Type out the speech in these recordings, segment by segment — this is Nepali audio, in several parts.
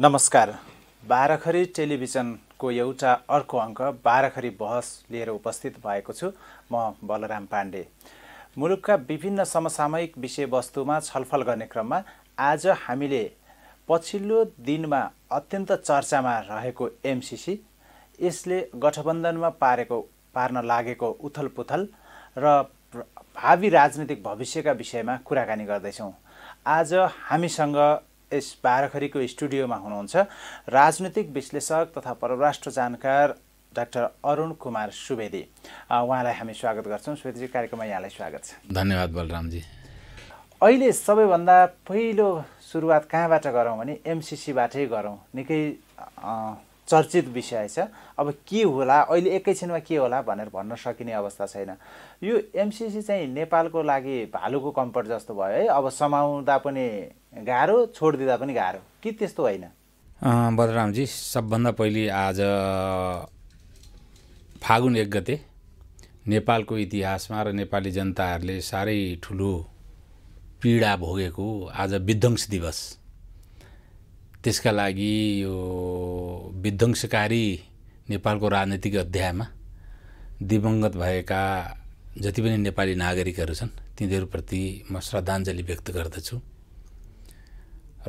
नमस्कार बाह्रखरी टेलिभिजनको एउटा अर्को अङ्क बाह्रखरी बहस लिएर उपस्थित भएको छु म बलराम पाण्डे मुलुकका विभिन्न समसामयिक विषयवस्तुमा छलफल गर्ने क्रममा आज हामीले पछिल्लो दिनमा अत्यन्त चर्चामा रहेको एमसिसी यसले गठबन्धनमा पारेको पार्न लागेको उथलपुथल र भावी राजनीतिक भविष्यका विषयमा कुराकानी गर्दैछौँ आज हामीसँग यस बाह्रखरीको स्टुडियोमा हुनुहुन्छ राजनीतिक विश्लेषक तथा परराष्ट्र जानकार डाक्टर अरुण कुमार सुवेदी उहाँलाई हामी स्वागत गर्छौँ सुवेदीजी कार्यक्रममा यहाँलाई स्वागत छ धन्यवाद बलरामजी अहिले सबैभन्दा पहिलो सुरुवात कहाँबाट गरौँ भने एमसिसीबाटै गरौँ निकै चर्चित विषय छ अब के होला अहिले एकैछिनमा के होला भनेर भन्न सकिने अवस्था छैन यो एमसिसी चाहिँ नेपालको लागि भालुको कम्फर्ट जस्तो भयो है अब समाउँदा पनि गाह्रो छोडिदिँदा पनि गाह्रो कि त्यस्तो होइन बलरामजी सबभन्दा पहिले आज फागुन एक गते नेपालको इतिहासमा र नेपाली जनताहरूले साह्रै ठुलो पीडा भोगेको आज विध्वंस दिवस त्यसका लागि यो विध्वंसकारी नेपालको राजनीतिक अध्यायमा दिवङ्गत भएका जति पनि नेपाली नागरिकहरू छन् तिनीहरूप्रति म श्रद्धाञ्जली व्यक्त गर्दछु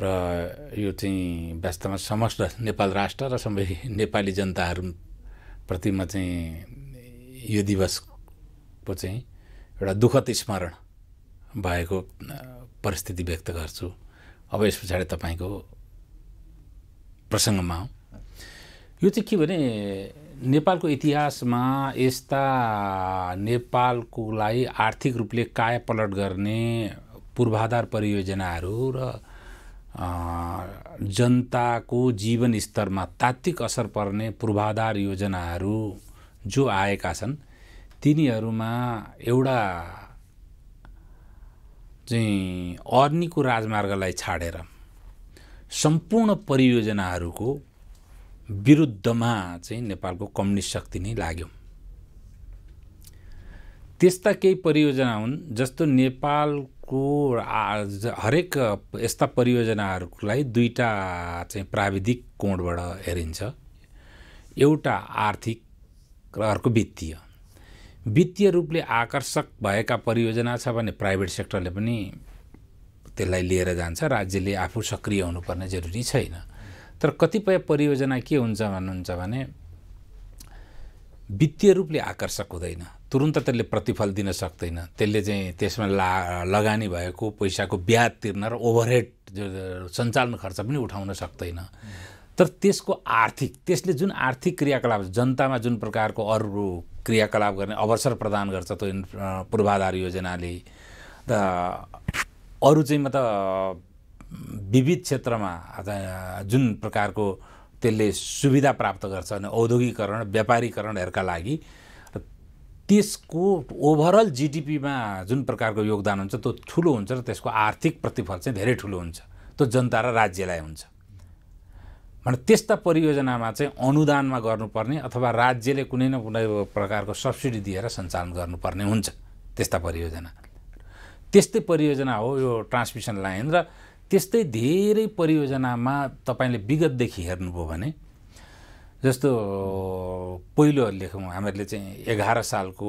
र यो चाहिँ वास्तवमा समस्त नेपाल राष्ट्र र सबै नेपाली जनताहरूप्रतिमा चाहिँ यो दिवसको चाहिँ एउटा दुःखद स्मरण भएको परिस्थिति व्यक्त गर्छु अब यस पछाडि तपाईँको प्रसङ्गमा यो चाहिँ के भने नेपालको इतिहासमा यस्ता नेपालको आर्थिक रूपले कायापलट गर्ने पूर्वाधार परियोजनाहरू र जनताको जीवन स्तरमा तात्विक असर पर्ने पूर्वाधार योजनाहरू जो आएका छन् तिनीहरूमा एउटा चाहिँ अर्नीको राजमार्गलाई छाडेर सम्पूर्ण परियोजनाहरूको विरुद्धमा चाहिँ नेपालको कम्युनिस्ट शक्ति नै लाग्यो त्यस्ता केही परियोजना हुन् जस्तो नेपालको हरेक यस्ता परियोजनाहरूलाई दुईवटा चाहिँ प्राविधिक कोणबाट हेरिन्छ एउटा आर्थिक र अर्को वित्तीय वित्तीय रूपले आकर्षक भएका परियोजना छ भने प्राइभेट सेक्टरले पनि त्यसलाई लिएर जान्छ राज्यले आफू सक्रिय हुनुपर्ने जरुरी छैन तर कतिपय परियोजना के हुन्छ भन्नुहुन्छ भने वित्तीय रूपले आकर्षक हुँदैन तुरुन्त त्यसले प्रतिफल दिन सक्दैन त्यसले चाहिँ त्यसमा ला लगानी भएको पैसाको ब्याज तिर्न र ओभरहेड सञ्चालन खर्च पनि उठाउन सक्दैन तर त्यसको आर्थिक त्यसले जुन आर्थिक क्रियाकलाप जनतामा जुन प्रकारको अरू क्रियाकलाप गर्ने अवसर प्रदान गर्छ त्यो पूर्वाधार योजनाले र अरू चाहिँ मतलब विविध क्षेत्रमा जुन प्रकारको त्यसले सुविधा प्राप्त गर्छ अनि औद्योगिकरण व्यापारीकरणहरूका लागि त्यसको ओभरअल जिडिपीमा जुन प्रकारको योगदान हुन्छ त्यो ठुलो हुन्छ र त्यसको आर्थिक प्रतिफल चाहिँ धेरै ठुलो हुन्छ त्यो जनता र राज्यलाई हुन्छ भने त्यस्ता परियोजनामा चाहिँ अनुदानमा गर्नुपर्ने अथवा राज्यले कुनै न कुनै प्रकारको सब्सिडी दिएर सञ्चालन गर्नुपर्ने हुन्छ त्यस्ता परियोजना त्यस्तै परियोजना हो यो ट्रान्समिसन लाइन र त्यस्तै धेरै परियोजनामा तपाईँले विगतदेखि हेर्नुभयो भने जस्तो पहिलो लेखौँ हामीहरूले चाहिँ एघार सालको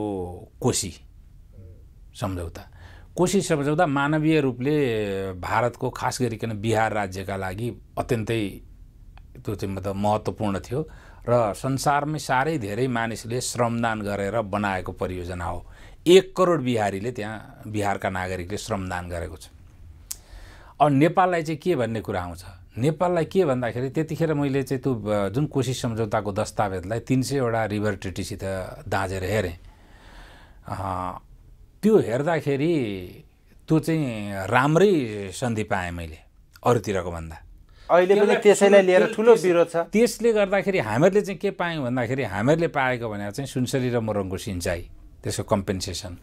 कोशी सम्झौता कोशी सम्झौता मानवीय रूपले भारतको खास गरिकन बिहार राज्यका लागि अत्यन्तै त्यो चाहिँ मतलब महत्त्वपूर्ण थियो र संसारमै साह्रै धेरै मानिसले श्रमदान गरेर बनाएको परियोजना हो एक करोड बिहारीले त्यहाँ बिहारका नागरिकले श्रमदान गरेको छ अब नेपाललाई चाहिँ के भन्ने कुरा आउँछ नेपाललाई के भन्दाखेरि त्यतिखेर मैले चाहिँ त्यो जुन कोसिस सम्झौताको दस्तावेजलाई तिन सयवटा रिभर ट्रिटीसित दाँजेर हेरेँ त्यो हेर्दाखेरि त्यो चाहिँ राम्रै सन्धि पाएँ मैले अरूतिरको भन्दा अहिले पनि त्यसैलाई लिएर ठुलो विरोध छ त्यसले गर्दाखेरि हामीहरूले चाहिँ के पायौँ भन्दाखेरि हामीहरूले पाएको भनेर चाहिँ सुनसरी र मोरङको सिँचाइ त्यसको कम्पेन्सेसन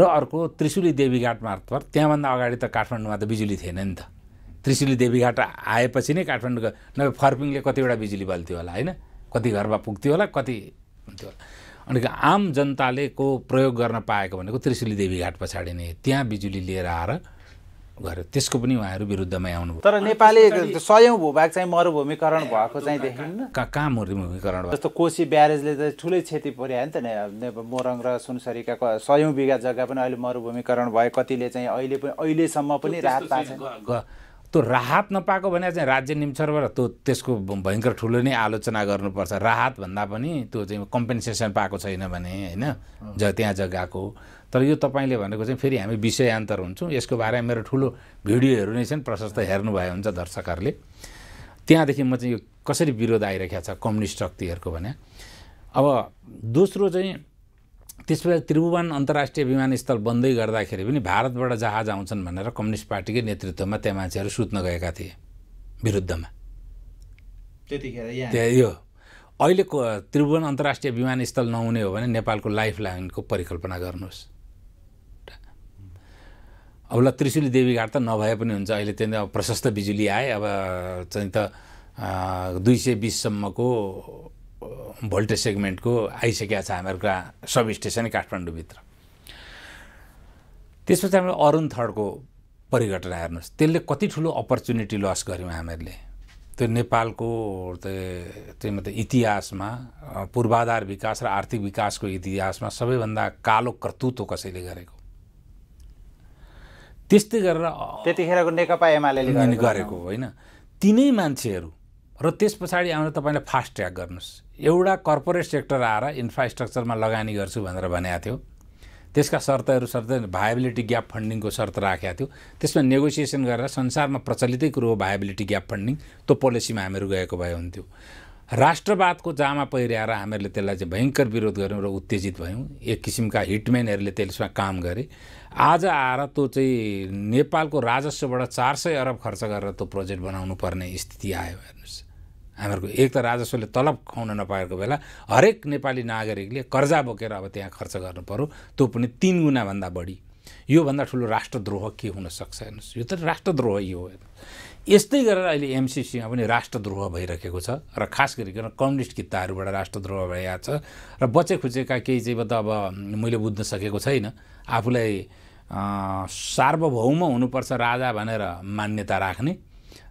र अर्को त्रिशुली देवीघाट मार्फत त्यहाँभन्दा अगाडि त काठमाडौँमा त बिजुली थिएन नि त त्रिशुली देवीघाट आएपछि नै काठमाडौँको नभए फर्पिङले कतिवटा बिजुली बल्थ्यो होला होइन कति घरमा पुग्थ्यो होला कति हुन्थ्यो होला अनि आम जनताले को प्रयोग गर्न पाएको भनेको त्रिशुली देवीघाट पछाडि नै त्यहाँ बिजुली लिएर आएर गर्यो त्यसको पनि उहाँहरू विरुद्धमै आउनुभयो तर नेपाली सयौँ भूभाग चाहिँ मरुभूमिकरण भएको चाहिँ देखिन्न कहाँ मरुभूमिकरण जस्तो कोशी ब्यारेजले चाहिँ ठुलै क्षति पुर्यायो नि त मोरङ र सुनसरीका सयौँ बिघा जग्गा पनि अहिले मरुभूमिकरण भयो कतिले चाहिँ अहिले पनि अहिलेसम्म पनि राहत पाएको त्यो राहत नपाएको भने चाहिँ राज्य निम्छरबाट त्यो त्यसको भयङ्कर ठुलो नै आलोचना गर्नुपर्छ राहत भन्दा पनि त्यो चाहिँ कम्पेन्सेसन पाएको छैन भने होइन ज त्यहाँ जग्गाको तर यो तपाईँले भनेको चाहिँ फेरि हामी विषयान्तर हुन्छौँ यसको बारेमा मेरो ठुलो भिडियोहरू नै छन् प्रशस्त हेर्नुभयो हुन्छ दर्शकहरूले त्यहाँदेखि म चाहिँ यो कसरी विरोध आइरहेको छ कम्युनिस्ट शक्तिहरूको भने अब दोस्रो चाहिँ त्यसपछि त्रिभुवन अन्तर्राष्ट्रिय विमानस्थल बन्दै गर्दाखेरि पनि भारतबाट जहाज आउँछन् भनेर कम्युनिस्ट पार्टीकै नेतृत्वमा त्यहाँ मान्छेहरू सुत्न गएका थिए विरुद्धमा त्यतिखेर यो अहिले त्रिभुवन अन्तर्राष्ट्रिय विमानस्थल नहुने हो भने नेपालको लाइफ लाइनको परिकल्पना गर्नुहोस् अब ल त्रिशुली देवीघाट त नभए पनि हुन्छ अहिले त्यहाँदेखि अब प्रशस्त बिजुली आए अब चाहिँ त दुई सय बिससम्मको भोल्टेज सेगमेन्टको आइसकेको छ हामीहरूको सब स्टेसन काठमाडौँभित्र त्यसपछि हाम्रो अरुण थर्डको परिघटना हेर्नुहोस् त्यसले कति ठुलो अपर्च्युनिटी लस गऱ्यौँ हामीहरूले त्यो नेपालको त्यो मात्रै इतिहासमा पूर्वाधार विकास र आर्थिक विकासको इतिहासमा सबैभन्दा कालो कर्तृत्व कसैले गरेको त्यस्तै गरेर त्यतिखेरको नेकपा एमाले गरेको होइन तिनै मान्छेहरू र त्यस पछाडि आएर तपाईँले फास्ट ट्र्याक गर्नुहोस् एउटा कर्पोरेट सेक्टर आएर इन्फ्रास्ट्रक्चरमा लगानी गर्छु भनेर भनेको थियो त्यसका शर्तहरू शर्त भाइबिलिटी ग्याप फन्डिङको शर्त राखेको थियो त्यसमा नेगोसिएसन गरेर संसारमा प्रचलितै कुरो हो भाइबिलिटी ग्याप फन्डिङ त्यो पोलिसीमा हामीहरू गएको भए हुन्थ्यो राष्ट्रवादको जामा पहिर्याएर हामीहरूले त्यसलाई चाहिँ भयङ्कर विरोध गऱ्यौँ र उत्तेजित भयौँ एक किसिमका हिटम्यानहरूले त्यसमा काम गरे आज आएर त्यो चाहिँ नेपालको राजस्वबाट चार सय अरब खर्च गरेर त्यो प्रोजेक्ट बनाउनु पर्ने स्थिति आयो हेर्नुहोस् हामीहरूको एक त राजस्वले तलब खुवाउन नपाएको बेला हरेक नेपाली नागरिकले कर्जा बोकेर अब त्यहाँ खर्च गर्नु पऱ्यो त्यो पनि तिन गुणाभन्दा बढी योभन्दा ठुलो राष्ट्रद्रोह के हुनसक्छ हेर्नुहोस् यो त राष्ट्रद्रोह हो यस्तै गरेर अहिले एमसिसीमा पनि राष्ट्रद्रोह भइरहेको छ र खास गरिकन कम्युनिस्ट किताहरूबाट राष्ट्रद्रोह भइरहेको छ र बचे खुचेका केही चाहिँ त अब मैले बुझ्न सकेको छैन आफूलाई सार्वभौम हुनुपर्छ राजा भनेर मान्यता राख्ने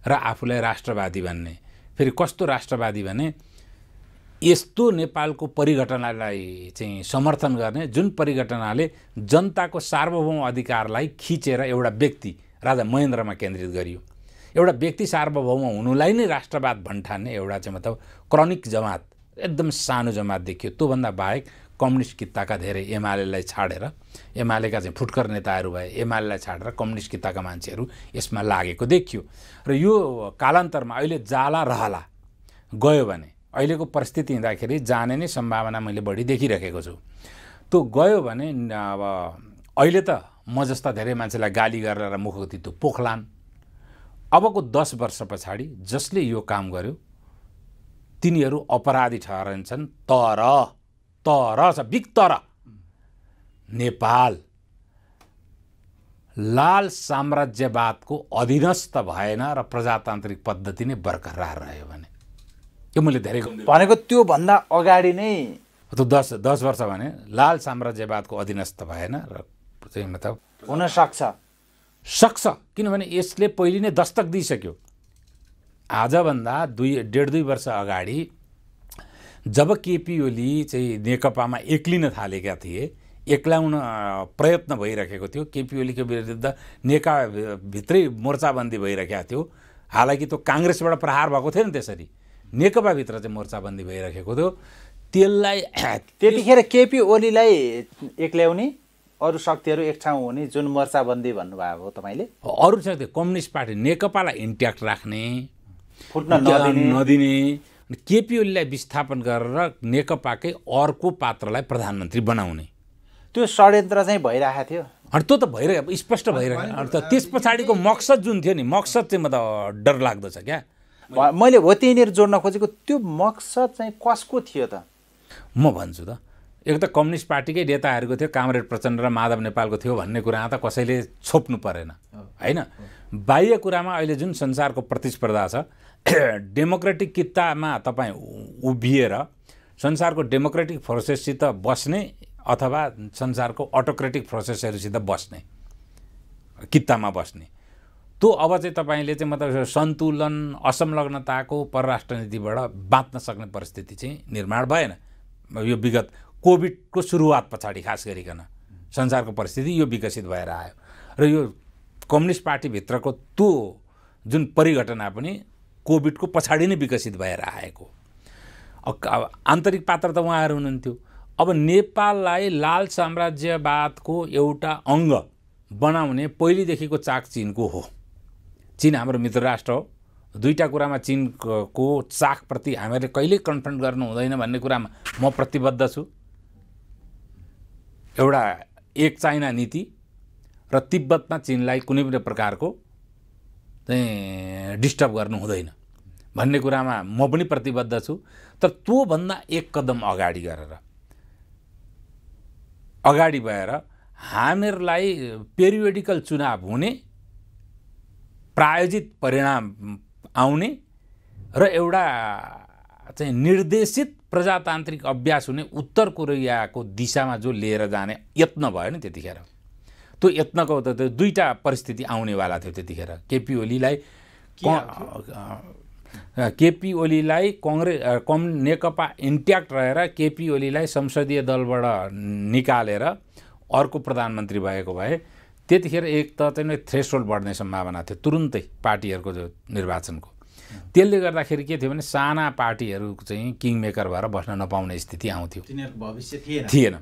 र आफूलाई राष्ट्रवादी भन्ने फेरि कस्तो राष्ट्रवादी भने यस्तो नेपालको परिघटनालाई चाहिँ समर्थन गर्ने जुन परिघटनाले जनताको सार्वभौम अधिकारलाई खिचेर एउटा व्यक्ति राजा महेन्द्रमा केन्द्रित गरियो एउटा व्यक्ति सार्वभौम हुनुलाई नै राष्ट्रवाद भन्ठान्ने एउटा चाहिँ मतलब क्रनिक जमात एकदम सानो जमात देखियो त्योभन्दा बाहेक कम्युनिस्ट किताका धेरै एमालेलाई छाडेर एमालेका चाहिँ फुटकर नेताहरू भए एमालेलाई छाडेर कम्युनिस्ट किताका मान्छेहरू यसमा लागेको देखियो र यो कालान्तरमा अहिले जाला रहला गयो भने अहिलेको परिस्थिति हिँड्दाखेरि जाने नै सम्भावना मैले बढी देखिरहेको छु त्यो गयो भने अब अहिले त म जस्ता धेरै मान्छेलाई गाली गरेर मुखको त्यो पोखलान् अबको दस वर्ष पछाडि जसले यो काम गर्यो तिनीहरू अपराधी ठहरन्छन् तर तर छ तर नेपाल लाल साम्राज्यवादको अधीनस्थ भएन र प्रजातान्त्रिक पद्धति नै बरकरार रह्यो भने यो मैले धेरै भनेको त्योभन्दा अगाडि नै त्यो दस दस वर्ष भने लाल साम्राज्यवादको अधीनस्थ भएन र चाहिँ मतलब हुनसक्छ सक्छ किनभने यसले पहिले नै दस्तक दिइसक्यो आजभन्दा दुई डेढ दुई वर्ष अगाडि जब केपी ओली चाहिँ नेकपामा एक्लिन थालेका थिए एक्लाउन प्रयत्न भइरहेको थियो केपी ओलीको विरुद्ध नेकपा भित्रै मोर्चाबन्दी भइरहेको थियो हालाकि त्यो काङ्ग्रेसबाट प्रहार भएको थियो नि त्यसरी नेकपाभित्र चाहिँ मोर्चाबन्दी भइरहेको थियो त्यसलाई त्यतिखेर केपी ओलीलाई एक्ल्याउने अरू शक्तिहरू एक ठाउँ हुने जुन मोर्चाबन्दी भन्नुभएको हो तपाईँले अरू शक्ति कम्युनिस्ट पार्टी नेकपालाई इन्ट्याक्ट राख्ने फुट्न नदिने केपी ओलीलाई विस्थापन गरेर नेकपाकै अर्को पात्रलाई प्रधानमन्त्री बनाउने त्यो षड्यन्त्र चाहिँ भइरहेको थियो अनि त्यो त भइरहेको स्पष्ट भइरहेको त त्यस पछाडिको मकसद जुन थियो नि मकसद चाहिँ म त डर लाग्दछ क्या मैले हो त्यहीँनिर जोड्न खोजेको त्यो मकसद चाहिँ कसको थियो त म भन्छु त एक त कम्युनिस्ट पार्टीकै नेताहरूको थियो कामरेड प्रचण्ड र माधव नेपालको थियो भन्ने कुरा त कसैले छोप्नु परेन होइन बाह्य कुरामा अहिले जुन संसारको प्रतिस्पर्धा छ डेमोक्रेटिक कितामा तपाईँ उभिएर संसारको डेमोक्रेटिक फोर्सेससित बस्ने अथवा संसारको अटोक्रेटिक फोर्सेसहरूसित बस्ने कित्तामा बस्ने त्यो अब चाहिँ तपाईँले चाहिँ मतलब सन्तुलन असंलग्नताको परराष्ट्र नीतिबाट बाँच्न सक्ने परिस्थिति चाहिँ निर्माण भएन यो विगत कोभिडको सुरुवात पछाडि खास गरिकन संसारको परिस्थिति यो विकसित भएर आयो र यो कम्युनिस्ट पार्टीभित्रको त्यो जुन परिघटना पनि कोभिडको पछाडि नै विकसित भएर आएको अब आन्तरिक पात्र त उहाँहरू हुनुहुन्थ्यो अब नेपाललाई लाल साम्राज्यवादको एउटा अङ्ग बनाउने पहिलेदेखिको चाक चिनको हो चिन हाम्रो मित्र राष्ट्र हो दुईवटा कुरामा चिनको चाकप्रति हामीले कहिले कन्फ्रन्ट गर्नु हुँदैन भन्ने कुरामा म प्रतिबद्ध छु एउटा एक चाइना नीति र तिब्बतमा चिनलाई कुनै पनि प्रकारको चाहिँ डिस्टर्ब गर्नु हुँदैन भन्ने कुरामा म पनि प्रतिबद्ध छु तर त्योभन्दा एक कदम अगाडि गरेर अगाडि भएर हामीहरूलाई पेरियोडिकल चुनाव हुने प्रायोजित परिणाम आउने र एउटा चाहिँ निर्देशित प्रजातान्त्रिक अभ्यास हुने उत्तर कोरियाको दिशामा जो लिएर जाने यत्न भयो नि त्यतिखेर त्यो यत्नको त त्यो दुईवटा परिस्थिति आउनेवाला थियो त्यतिखेर केपी ओलीलाई केपी ओलीलाई कङ्ग्रेस कम नेकपा इन्ट्याक्ट रहेर केपी ओलीलाई संसदीय दलबाट निकालेर अर्को प्रधानमन्त्री भएको भए त्यतिखेर एक त चाहिँ होल्ड बढ्ने सम्भावना थियो तुरुन्तै पार्टीहरूको निर्वाचनको त्यसले गर्दाखेरि के थियो भने साना पार्टीहरू चाहिँ किङ मेकर भएर बस्न नपाउने स्थिति आउँथ्यो भविष्य थिएन थिएन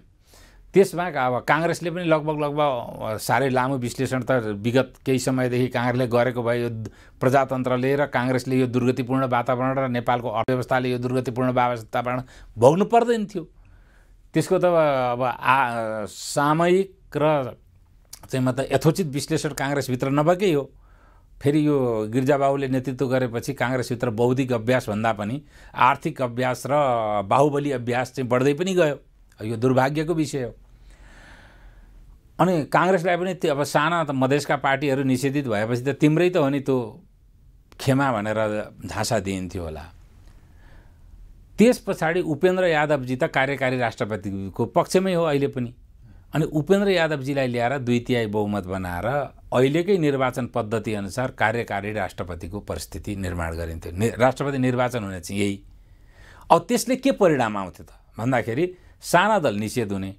त्यसबाहेक अब काङ्ग्रेसले पनि लगभग लगभग साह्रै लामो विश्लेषण त विगत केही समयदेखि काङ्ग्रेसले गरेको भयो यो प्रजातन्त्रले र काङ्ग्रेसले यो दुर्गतिपूर्ण वातावरण र नेपालको अर्थव्यवस्थाले यो दुर्गतिपूर्ण वातावरण भोग्नु पर्दैन थियो त्यसको त अब आ सामयिक र चाहिँ मतलब यथोचित विश्लेषण काङ्ग्रेसभित्र नभएकै हो फेरि यो गिर्जाबाबुले नेतृत्व गरेपछि काङ्ग्रेसभित्र बौद्धिक अभ्यासभन्दा पनि आर्थिक अभ्यास र बाहुबली अभ्यास चाहिँ बढ्दै पनि गयो यो दुर्भाग्यको विषय हो अनि काङ्ग्रेसलाई पनि त्यो अब साना त मधेसका पार्टीहरू निषेधित भएपछि त तिम्रै त हो नि त्यो खेमा भनेर झाँसा दिइन्थ्यो होला त्यस पछाडि उपेन्द्र यादवजी त कार्यकारी राष्ट्रपतिको पक्षमै हो अहिले पनि अनि उपेन्द्र यादवजीलाई ल्याएर दुई तिहाई बहुमत बनाएर अहिलेकै निर्वाचन पद्धतिअनुसार कार्यकारी राष्ट्रपतिको परिस्थिति निर्माण गरिन्थ्यो नि राष्ट्रपति निर्वाचन हुने चाहिँ यही अब त्यसले के परिणाम आउँथ्यो त भन्दाखेरि साना दल निषेध हुने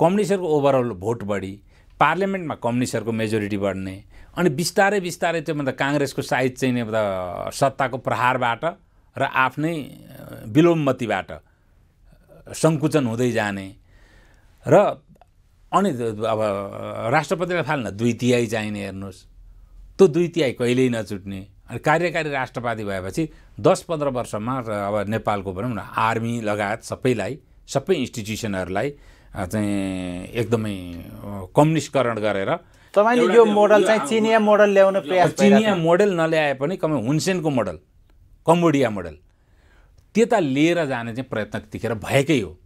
कम्युनिस्टहरूको ओभरअल भोट बढी पार्लियामेन्टमा कम्युनिस्टहरूको मेजोरिटी बढ्ने अनि बिस्तारै बिस्तारै मतलब काङ्ग्रेसको साइज चाहिँ सत्ताको प्रहारबाट र आफ्नै विलोमतीबाट सङ्कुचन हुँदै जाने र अनि अब राष्ट्रपतिलाई फाल्न दुई तिहाई चाहिने हेर्नुहोस् त्यो दुई तिहाई कहिल्यै नचुट्ने अनि कार्यकारी राष्ट्रपति भएपछि दस पन्ध्र वर्षमा अब नेपालको भनौँ न आर्मी लगायत सबैलाई सबै इन्स्टिट्युसनहरूलाई चाहिँ एकदमै कम्युनिस्टकरण गरेर तपाईँले यो मोडल चाहिँ चिनिया मोडल ल्याउन प्रयास चिनिया मोडल नल्याए पनि कमे हुन्सेनको मोडल कम्बोडिया मोडल त्यता लिएर जाने चाहिँ प्रयत्न त्यतिखेर भएकै हो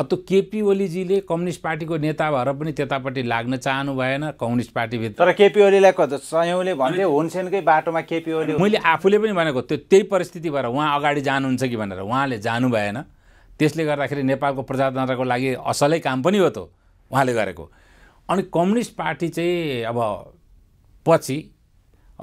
अब त्यो केपी ओलीजीले कम्युनिस्ट पार्टीको नेता भएर पनि त्यतापट्टि लाग्न चाहनु भएन कम्युनिस्ट पार्टीभित्र तर केपी ओलीलाई सयौँले भन्थे हुन्सेनकै बाटोमा केपी ओली मैले आफूले पनि भनेको त्यो त्यही परिस्थिति भएर उहाँ अगाडि जानुहुन्छ कि भनेर उहाँले जानु भएन त्यसले गर्दाखेरि नेपालको प्रजातन्त्रको लागि असलै काम पनि हो त उहाँले गरेको अनि कम्युनिस्ट पार्टी चाहिँ अब पछि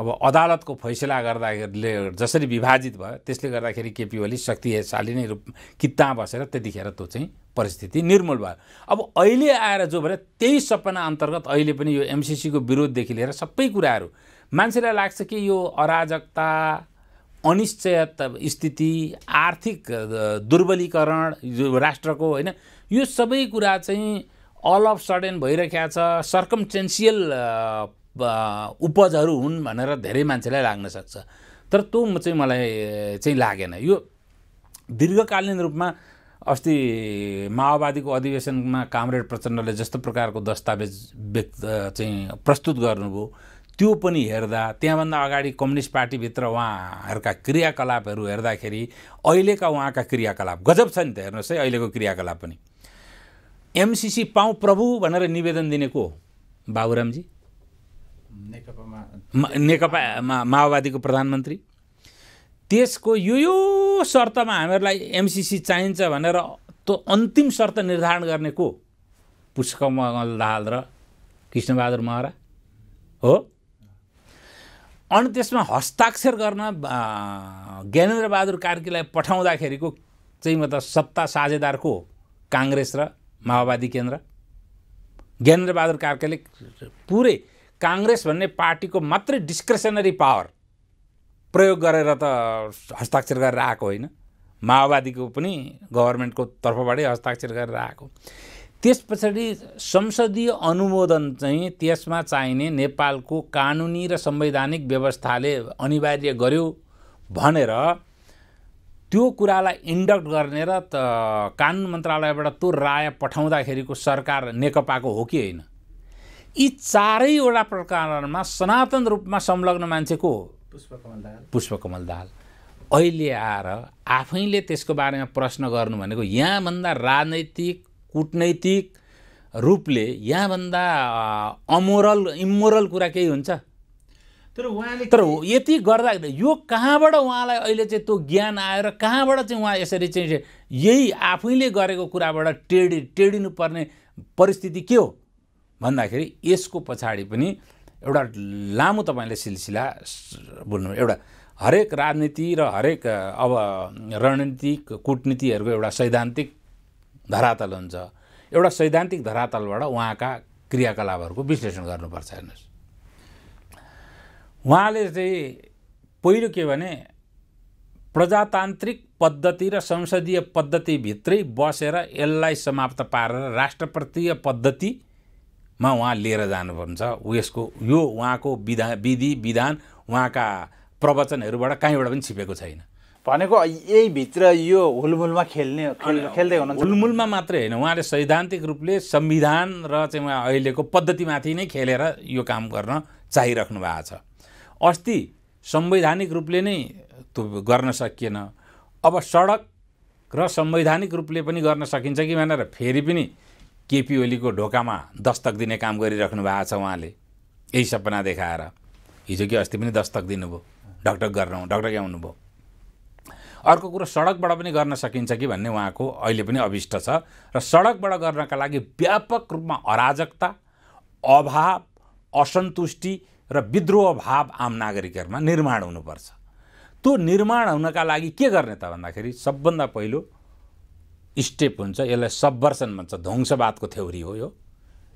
अब अदालतको फैसला गर्दाखेरिले जसरी विभाजित भयो त्यसले गर्दाखेरि केपी ओली शक्तिशाली नै रूप कित्ता बसेर त्यतिखेर त्यो चाहिँ परिस्थिति निर्मूल भयो अब अहिले आएर जो भने त्यही सपना अन्तर्गत अहिले पनि यो एमसिसीको विरोधदेखि लिएर सबै कुराहरू मान्छेलाई लाग्छ कि यो अराजकता अनिश्चयता स्थिति आर्थिक दुर्बलीकरण राष्ट्रको होइन यो सबै कुरा चाहिँ अल अफ सडन भइरहेको छ सर्कमटेन्सियल उपजहरू हुन् भनेर धेरै मान्छेलाई लाग्न सक्छ तर त्यो चाहिँ मलाई चाहिँ लागेन यो दीर्घकालीन रूपमा अस्ति माओवादीको अधिवेशनमा कामरेड प्रचण्डले जस्तो प्रकारको दस्तावेज व्यक्त चाहिँ प्रस्तुत गर्नुभयो त्यो पनि हेर्दा त्यहाँभन्दा अगाडि कम्युनिस्ट पार्टीभित्र उहाँहरूका क्रियाकलापहरू हेर्दाखेरि अहिलेका उहाँका क्रियाकलाप गजब छ नि त हेर्नुहोस् है अहिलेको क्रियाकलाप पनि एमसिसी पाउँ प्रभु भनेर निवेदन दिने को बाबुरामजी नेकपामा मा, माओवादीको प्रधानमन्त्री त्यसको यो यो शर्तमा हामीहरूलाई एमसिसी चाहिन्छ भनेर त्यो अन्तिम शर्त निर्धारण गर्ने को पुष्कमल दाहाल र कृष्णबहादुर महरा हो अनि त्यसमा हस्ताक्षर गर्न ज्ञानेन्द्रबहादुर कार्कीलाई पठाउँदाखेरिको चाहिँ मतलब सत्ता साझेदारको काङ्ग्रेस र माओवादी केन्द्र ज्ञानेन्द्रबहादुर कार्कीले पुरै काङ्ग्रेस भन्ने पार्टीको मात्रै डिस्क्रेसनरी पावर प्रयोग गरेर त हस्ताक्षर गरेर आएको होइन माओवादीको पनि गभर्मेन्टको तर्फबाटै हस्ताक्षर गरेर आएको त्यस पछाडि संसदीय अनुमोदन चाहिँ त्यसमा चाहिने नेपालको कानुनी र संवैधानिक व्यवस्थाले अनिवार्य गर्यो भनेर त्यो कुरालाई इन्डक्ट गर्ने र त कानुन मन्त्रालयबाट त्यो राय पठाउँदाखेरिको सरकार नेकपाको हो कि होइन यी चारैवटा प्रकारमा सनातन रूपमा संलग्न मान्छेको हो पुष्पकमल दाल पुष्पकमल दाल अहिले आएर आफैले त्यसको बारेमा प्रश्न गर्नु भनेको यहाँभन्दा राजनैतिक कुटनैतिक रूपले यहाँभन्दा अमोरल इमोरल कुरा केही हुन्छ तर उहाँले तर यति गर्दा यो कहाँबाट उहाँलाई अहिले चाहिँ त्यो ज्ञान आएर कहाँबाट चाहिँ उहाँ यसरी चाहिँ यही आफैले गरेको कुराबाट टेडि टेडिनुपर्ने परिस्थिति के हो भन्दाखेरि यसको पछाडि पनि एउटा लामो तपाईँले सिलसिला बोल्नु एउटा हरेक राजनीति र हरेक अब रणनीतिक कुटनीतिहरूको एउटा सैद्धान्तिक धरातल हुन्छ एउटा सैद्धान्तिक धरातलबाट उहाँका क्रियाकलापहरूको विश्लेषण गर्नुपर्छ हेर्नुहोस् उहाँले चाहिँ पहिलो के भने प्रजातान्त्रिक पद्धति र संसदीय पद्धतिभित्रै बसेर यसलाई समाप्त पारेर राष्ट्रपतीय पद्धतिमा उहाँ लिएर जानुपर्छ उयसको यो उहाँको विधा विधि विधान उहाँका प्रवचनहरूबाट कहीँबाट पनि छिपेको छैन भनेको यही भित्र यो हुलमुलमा खेल्ने खेल्दै हुनुहुन्छ हुलमुलमा मात्रै होइन उहाँले सैद्धान्तिक रूपले संविधान र चाहिँ उहाँ अहिलेको पद्धतिमाथि नै खेलेर यो काम गर्न चाहिराख्नु भएको छ अस्ति संवैधानिक रूपले नै त्यो गर्न सकिएन अब सडक र संवैधानिक रूपले पनि गर्न सकिन्छ कि भनेर फेरि पनि केपी ओलीको ढोकामा दस्तक दिने काम गरिराख्नु भएको छ उहाँले यही सपना देखाएर हिजो कि अस्ति पनि दस्तक दिनुभयो ढकढक गर्नु ढकढक्याउनु हुनुभयो अर्को कुरो सडकबाट पनि गर्न सकिन्छ कि भन्ने उहाँको अहिले पनि अभिष्ट छ र सडकबाट गर्नका लागि व्यापक रूपमा अराजकता अभाव असन्तुष्टि र विद्रोह भाव आम नागरिकहरूमा निर्माण हुनुपर्छ त्यो निर्माण हुनका लागि के गर्ने त भन्दाखेरि सबभन्दा पहिलो स्टेप हुन्छ यसलाई सबवर्सन भन्छ ध्वंसवादको थ्योरी हो यो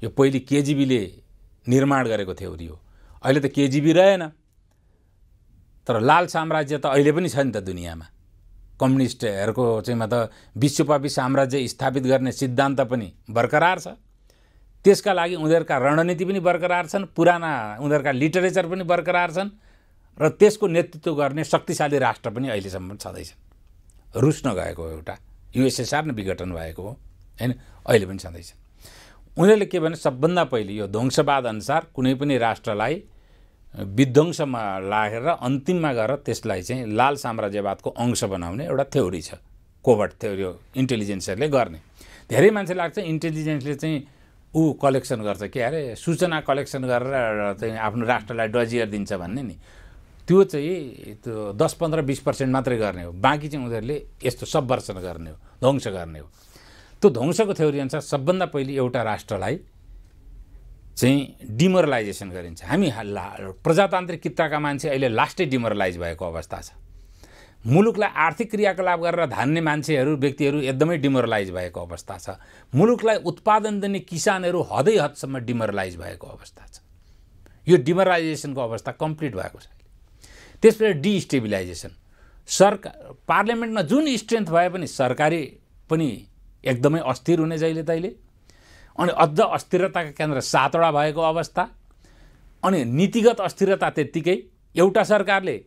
यो पहिले केजिबीले निर्माण गरेको थ्योरी हो अहिले त केजिबी रहेन तर लाल साम्राज्य त अहिले पनि छ नि त दुनियाँमा कम्युनिस्टहरूको चाहिँ मतलब विश्वव्यापी साम्राज्य स्थापित गर्ने सिद्धान्त पनि बरकरार छ त्यसका लागि उनीहरूका रणनीति पनि बरकरार छन् पुराना उनीहरूका लिटरेचर पनि बरकरार छन् र त्यसको नेतृत्व गर्ने शक्तिशाली राष्ट्र पनि अहिलेसम्म छँदैछन् रुस नगएको एउटा युएसएसआर नै विघटन भएको हो होइन अहिले पनि छँदैछ उनीहरूले के भने सबभन्दा पहिले यो ध्वंसवाद अनुसार कुनै पनि राष्ट्रलाई विध्वंसमा लागेर अन्तिममा गएर त्यसलाई चाहिँ लाल साम्राज्यवादको अंश बनाउने एउटा थ्योरी छ कोभर्ट थ्योरी हो इन्टेलिजेन्सहरूले गर्ने धेरै मान्छे लाग्छ इन्टेलिजेन्सले चाहिँ ऊ कलेक्सन गर्छ के अरे सूचना कलेक्सन गरेर चाहिँ आफ्नो राष्ट्रलाई डजियर दिन्छ भन्ने नि त्यो चाहिँ त्यो दस पन्ध्र बिस पर्सेन्ट मात्रै गर्ने हो बाँकी चाहिँ उनीहरूले यस्तो सबवर्सन गर्ने हो ध्वंस गर्ने हो त्यो ध्वंसको थ्योरी अनुसार सबभन्दा पहिले एउटा राष्ट्रलाई चाहिँ डिमोरलाइजेसन गरिन्छ हामी प्रजातान्त्रिक किताका मान्छे अहिले लास्टै डिमोरलाइज भएको अवस्था छ मुलुकलाई आर्थिक क्रियाकलाप गरेर धान्ने मान्छेहरू व्यक्तिहरू एकदमै डिमोरलाइज भएको अवस्था छ मुलुकलाई उत्पादन दिने किसानहरू हदै हदसम्म डिमोरलाइज भएको अवस्था छ यो डिमोरलाइजेसनको अवस्था कम्प्लिट भएको छ त्यसपछि डिस्टेबिलाइजेसन सरकार पार्लियामेन्टमा जुन स्ट्रेन्थ भए पनि सरकारी पनि एकदमै अस्थिर हुने जहिले तहिले अनि अझ अस्थिरताका केन्द्र सातवटा भएको अवस्था अनि नीतिगत अस्थिरता त्यत्तिकै एउटा सरकारले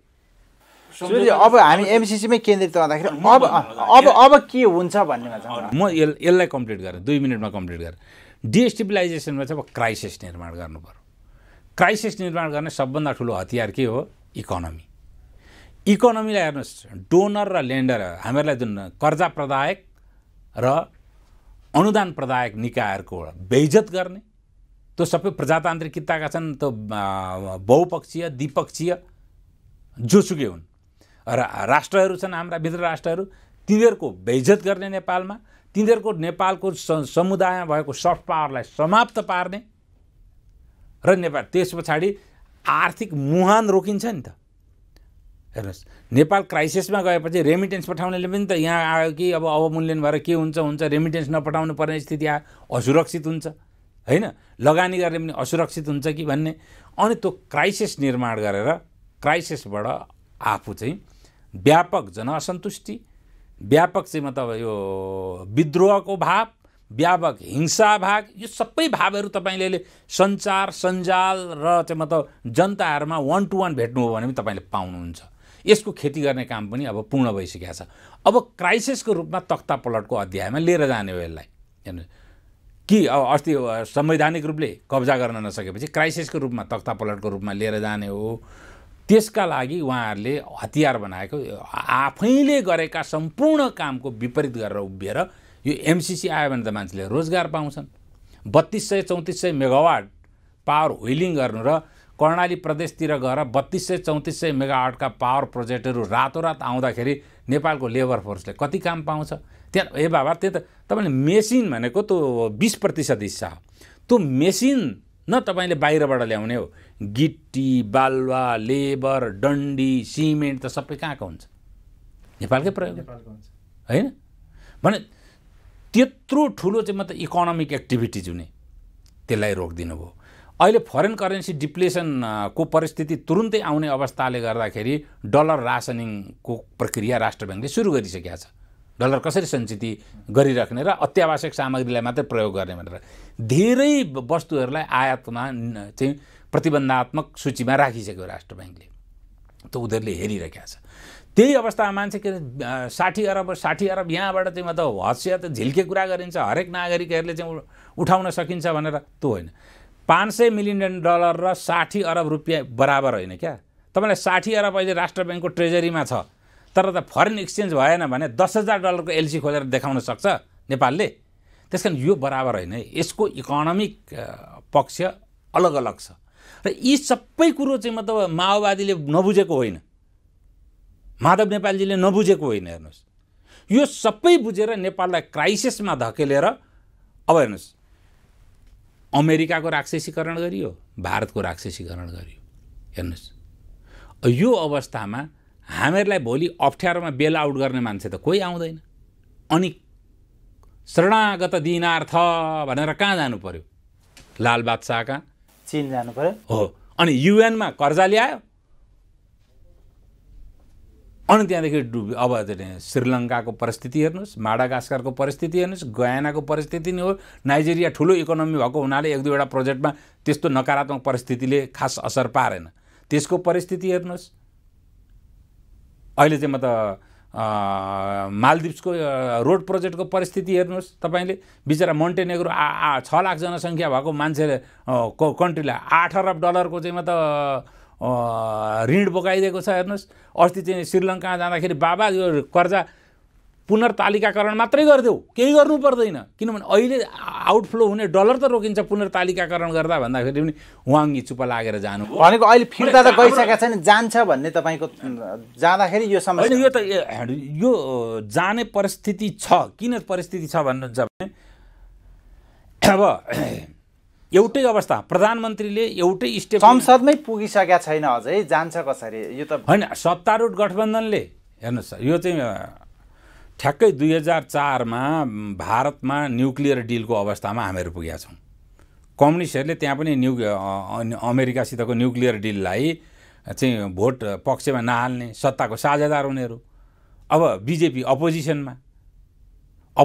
अब हामी एमसिसीमै केन्द्रित गर्दाखेरि अब अब अब के हुन्छ भन्नेमा म यस यसलाई कम्प्लिट गरेँ दुई मिनटमा कम्प्लिट गरेँ डिस्टेबिलाइजेसनमा चाहिँ अब क्राइसिस निर्माण गर्नु पर्यो क्राइसिस निर्माण गर्ने सबभन्दा ठुलो हतियार के हो इकोनोमी इकोनोमीलाई हेर्नुहोस् डोनर र लेन्डर हामीहरूलाई जुन कर्जा प्रदायक र अनुदान प्रदायक निकायहरूको बेइज्जत गर्ने त्यो सबै प्रजातान्त्रिक किताका छन् त्यो बहुपक्षीय द्विपक्षीय जोसुकै हुन् र राष्ट्रहरू छन् हाम्रा मित्र राष्ट्रहरू तिनीहरूको बेइज्जत गर्ने नेपालमा तिनीहरूको नेपालको समुदायमा भएको सफ्ट पावरलाई समाप्त पार्ने र नेपाल त्यस पछाडि आर्थिक मुहान रोकिन्छ नि त हेर्नुहोस् नेपाल क्राइसिसमा गएपछि रेमिटेन्स पठाउनेले पनि त यहाँ आयो कि अब अवमूल्यन भएर के हुन्छ हुन्छ रेमिटेन्स नपठाउनु पर्ने स्थिति आयो असुरक्षित हुन्छ होइन लगानी गर्ने पनि असुरक्षित हुन्छ कि भन्ने अनि त्यो क्राइसिस निर्माण गरेर क्राइसिसबाट आफू चाहिँ व्यापक जनअसन्तुष्टि व्यापक चाहिँ मतलब यो विद्रोहको भाव व्यापक हिंसा भाग यो सबै भावहरू तपाईँले अहिले सञ्चार सञ्जाल र चाहिँ मतलब जनताहरूमा वान टु वान भेट्नु हो भने पनि तपाईँले पाउनुहुन्छ यसको खेती गर्ने काम पनि अब पूर्ण भइसकेको छ अब क्राइसिसको रूपमा तख्ता पलटको अध्यायमा लिएर जाने हो यसलाई हेर्नुहोस् कि अब अस्ति संवैधानिक रूपले कब्जा गर्न नसकेपछि क्राइसिसको रूपमा तख्ता पलटको रूपमा लिएर जाने हो त्यसका लागि उहाँहरूले हतियार बनाएको आफैले गरेका सम्पूर्ण कामको विपरीत गरेर उभिएर यो एमसिसी आयो भने त मान्छेले रोजगार पाउँछन् बत्तिस सय चौतिस सय मेगावाट पावर होइलिङ गर्नु र कर्णाली प्रदेशतिर गएर बत्तिस सय चौतिस सय मेगावाटका पावर प्रोजेक्टहरू रातोरात आउँदाखेरि नेपालको लेबर फोर्सले कति काम पाउँछ त्यहाँ ए बाबा त्यो त तपाईँले मेसिन भनेको त्यो बिस प्रतिशत हिस्सा हो त्यो मेसिन न तपाईँले बाहिरबाट ल्याउने हो गिट्टी बालुवा लेबर डन्डी सिमेन्ट त सबै कहाँको हुन्छ नेपालकै प्रयोग हुन्छ होइन भने त्यत्रो ठुलो चाहिँ मतलब इकोनोमिक एक्टिभिटिज हुने त्यसलाई रोकिदिनु भयो अहिले फरेन करेन्सी डिप्लेसनको परिस्थिति तुरुन्तै आउने अवस्थाले गर्दाखेरि डलर रासनिङको प्रक्रिया राष्ट्र ब्याङ्कले सुरु गरिसकेका छ डलर कसरी सञ्चित गरिराख्ने र अत्यावश्यक सामग्रीलाई मात्रै प्रयोग गर्ने भनेर धेरै वस्तुहरूलाई आयातमा चाहिँ प्रतिबन्धात्मक सूचीमा राखिसक्यो राष्ट्र ब्याङ्कले त उनीहरूले हेरिरहेका छ त्यही अवस्थामा मान्छे के अरे साठी अरब साठी अरब यहाँबाट चाहिँ मतलब हसिया त झिल्के कुरा गरिन्छ हरेक नागरिकहरूले चाहिँ उठाउन सकिन्छ भनेर त्यो होइन पाँच सय मिलियन डलर र साठी अरब रुपियाँ बराबर होइन क्या तपाईँलाई साठी अरब अहिले राष्ट्र ब्याङ्कको ट्रेजरीमा छ तर त फरेन एक्सचेन्ज भएन भने दस हजार डलरको एलसी खोलेर देखाउन सक्छ नेपालले त्यस कारण यो बराबर होइन यसको इकोनोमिक पक्ष अलग अलग छ र यी सबै कुरो चाहिँ मतलब माओवादीले नबुझेको होइन माधव नेपालजीले नबुझेको होइन हेर्नुहोस् यो सबै बुझेर नेपाललाई क्राइसिसमा धकेलेर अब हेर्नुहोस् अमेरिकाको राक्षसीकरण गरियो भारतको राक्षसीकरण गरियो हेर्नुहोस् यो अवस्थामा हामीहरूलाई भोलि अप्ठ्यारोमा बेल आउट गर्ने मान्छे त कोही आउँदैन अनि शरणागत दिनार्थ भनेर कहाँ जानु पर्यो लाल कहाँ चिन जानु पर्यो हो अनि युएनमा कर्जा ल्यायो अनि त्यहाँदेखि डुब्यो अब श्रीलङ्काको परिस्थिति हेर्नुहोस् माडागास्करको परिस्थिति हेर्नुहोस् गयानाको परिस्थिति नै हो नाइजेरिया ठुलो इकोनोमी भएको हुनाले एक दुईवटा प्रोजेक्टमा त्यस्तो नकारात्मक परिस्थितिले खास असर पारेन त्यसको परिस्थिति हेर्नुहोस् अहिले चाहिँ म त मालदिप्सको रोड प्रोजेक्टको परिस्थिति हेर्नुहोस् तपाईँले बिचरा मोन्टेनेग्रो आ छ लाख जनसङ्ख्या भएको मान्छे कन्ट्रीलाई आठ अरब डलरको चाहिँ म त ऋण बोकाइदिएको छ हेर्नुहोस् अस्ति चाहिँ श्रीलङ्का जाँदाखेरि बाबा यो कर्जा पुनर्तालिकाकरण मात्रै गरिदेऊ केही गर्नु पर्दैन किनभने अहिले आउटफ्लो हुने डलर त रोकिन्छ पुनर्तालिकाकरण गर्दा भन्दाखेरि पनि वाङ्गी चुप लागेर जानु भनेको अहिले फिर्ता त गइसकेका छैन जान्छ भन्ने तपाईँको जाँदाखेरि यो समस्या यो त यो जाने परिस्थिति छ किन परिस्थिति छ भन्नुहुन्छ भने अब एउटै अवस्था प्रधानमन्त्रीले एउटै स्टेप संसदमै पुगिसकेका छैन अझै जान्छ कसरी यो त होइन सत्तारूढ गठबन्धनले हेर्नुहोस् यो चाहिँ ठ्याक्कै दुई हजार चारमा भारतमा न्युक्लियर डिलको अवस्थामा हामीहरू पुगेका छौँ कम्युनिस्टहरूले त्यहाँ पनि न्यु अमेरिकासितको न्युक्लियर डिललाई चाहिँ भोट पक्षमा नहाल्ने सत्ताको साझेदार हुनेहरू अब बिजेपी अपोजिसनमा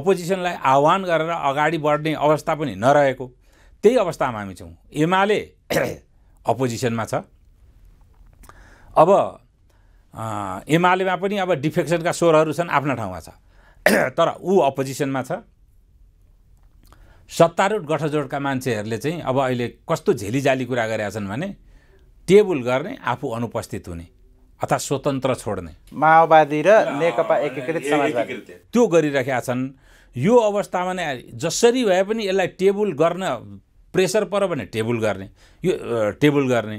अपोजिसनलाई आह्वान गरेर अगाडि बढ्ने अवस्था पनि नरहेको त्यही अवस्थामा हामी छौँ एमाले अपोजिसनमा छ अब एमालेमा पनि अब डिफेक्सनका स्वरहरू छन् आफ्ना ठाउँमा छ तर ऊ अपोजिसनमा छ सत्तारूढ गठजोडका मान्छेहरूले चाहिँ अब अहिले कस्तो झेलिजाली कुरा गरेका छन् भने टेबुल गर्ने आफू अनुपस्थित हुने अथवा स्वतन्त्र छोड्ने माओवादी र नेकपा एकीकृत त्यो गरिरहेका छन् यो अवस्थामा नै जसरी भए पनि यसलाई टेबुल गर्न प्रेसर पऱ्यो भने टेबुल गर्ने यो टेबल गर्ने